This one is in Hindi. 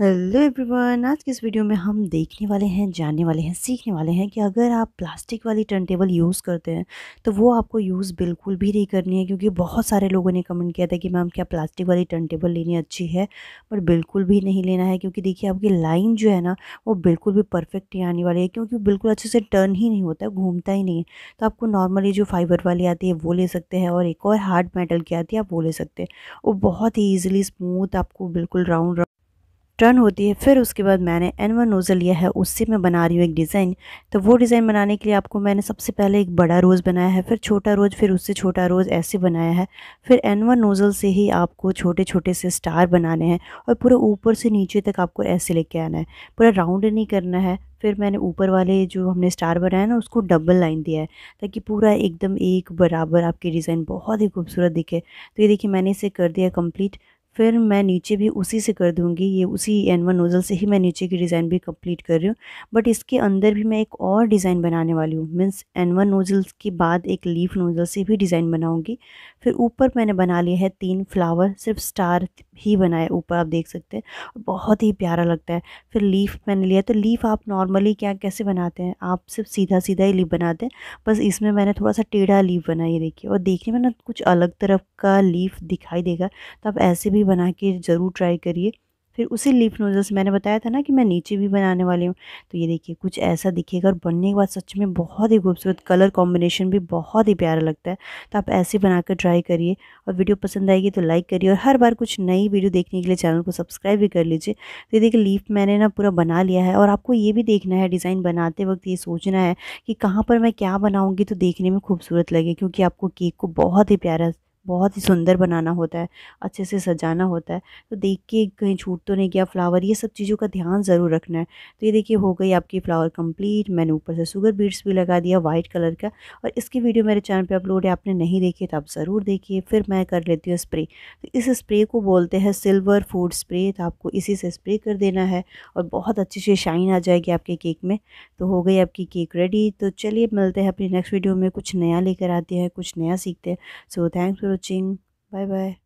हेलो एवरीवन आज के इस वीडियो में हम देखने वाले हैं जानने वाले हैं सीखने वाले हैं कि अगर आप प्लास्टिक वाली टर्न टेबल यूज़ करते हैं तो वो आपको यूज़ बिल्कुल भी नहीं करनी है क्योंकि बहुत सारे लोगों ने कमेंट किया था कि मैम क्या प्लास्टिक वाली टर्न टेबल लेनी अच्छी है पर बिल्कुल भी नहीं लेना है क्योंकि देखिए आपकी लाइन जो है ना वो बिल्कुल भी परफेक्ट नहीं आने वाली है क्योंकि बिल्कुल अच्छे से टर्न ही नहीं होता घूमता ही नहीं है तो आपको नॉर्मली जो फाइबर वाली आती है वो ले सकते हैं और एक और हार्ड मेटल की आती है आप वो ले सकते हैं वो बहुत ही ईजिली स्मूथ आपको बिल्कुल राउंड टर्न होती है फिर उसके बाद मैंने एन वन नोज़ल लिया है उससे मैं बना रही हूँ एक डिज़ाइन तो वो डिज़ाइन बनाने के लिए आपको मैंने सबसे पहले एक बड़ा रोज़ बनाया है फिर छोटा रोज़ फिर उससे छोटा रोज़ ऐसे बनाया है फिर एन वन नोज़ल से ही आपको छोटे छोटे से स्टार बनाने हैं और पूरे ऊपर से नीचे तक आपको ऐसे लेके आना है पूरा राउंड नहीं करना है फिर मैंने ऊपर वाले जो हमने स्टार बनाया ना उसको डबल लाइन दिया है ताकि पूरा एकदम एक बराबर आपके डिज़ाइन बहुत ही खूबसूरत दिखे तो ये देखिए मैंने इसे कर दिया कंप्लीट फिर मैं नीचे भी उसी से कर दूँगी ये उसी एन वन नोज़ल से ही मैं नीचे की डिज़ाइन भी कंप्लीट कर रही हूँ बट इसके अंदर भी मैं एक और डिज़ाइन बनाने वाली हूँ मीन्स एन वन नोज़ल्स के बाद एक लीफ नोज़ल से भी डिज़ाइन बनाऊँगी फिर ऊपर मैंने बना लिए है तीन फ्लावर सिर्फ स्टार ही बनाए ऊपर आप देख सकते हैं बहुत ही प्यारा लगता है फिर लीफ मैंने लिया तो लीफ आप नॉर्मली क्या कैसे बनाते हैं आप सिर्फ सीधा सीधा ही लीफ बनाते हैं बस इसमें मैंने थोड़ा सा टेढ़ा लीफ बनाया देखिए और देखने में ना कुछ अलग तरफ का लीफ दिखाई देगा तो आप ऐसे भी बना के ज़रूर ट्राई करिए फिर उसी लीफ नोज़ल से मैंने बताया था ना कि मैं नीचे भी बनाने वाली हूँ तो ये देखिए कुछ ऐसा दिखेगा और बनने के बाद सच में बहुत ही खूबसूरत कलर कॉम्बिनेशन भी बहुत ही प्यारा लगता है तो आप ऐसे बनाकर ट्राई करिए और वीडियो पसंद आएगी तो लाइक करिए और हर बार कुछ नई वीडियो देखने के लिए चैनल को सब्सक्राइब भी कर लीजिए तो ये देखिए लीफ मैंने ना पूरा बना लिया है और आपको ये भी देखना है डिज़ाइन बनाते वक्त ये सोचना है कि कहाँ पर मैं क्या बनाऊँगी तो देखने में खूबसूरत लगे क्योंकि आपको केक को बहुत ही प्यारा बहुत ही सुंदर बनाना होता है अच्छे से सजाना होता है तो देख के कहीं छूट तो नहीं गया फ्लावर ये सब चीज़ों का ध्यान ज़रूर रखना है तो ये देखिए हो गई आपकी फ्लावर कंप्लीट मैंने ऊपर से सुगर बीड्स भी लगा दिया वाइट कलर का और इसकी वीडियो मेरे चैनल पर अपलोड है आपने नहीं देखी तो आप ज़रूर देखिए फिर मैं कर लेती हूँ स्प्रे तो इस स्प्रे को बोलते हैं सिल्वर फूड स्प्रे तो आपको इसी से स्प्रे कर देना है और बहुत अच्छे से शाइन आ जाएगी आपके केक में तो हो गई आपकी केक रेडी तो चलिए मिलते हैं अपनी नेक्स्ट वीडियो में कुछ नया लेकर आते हैं कुछ नया सीखते हैं so thanks for watching. Bye bye.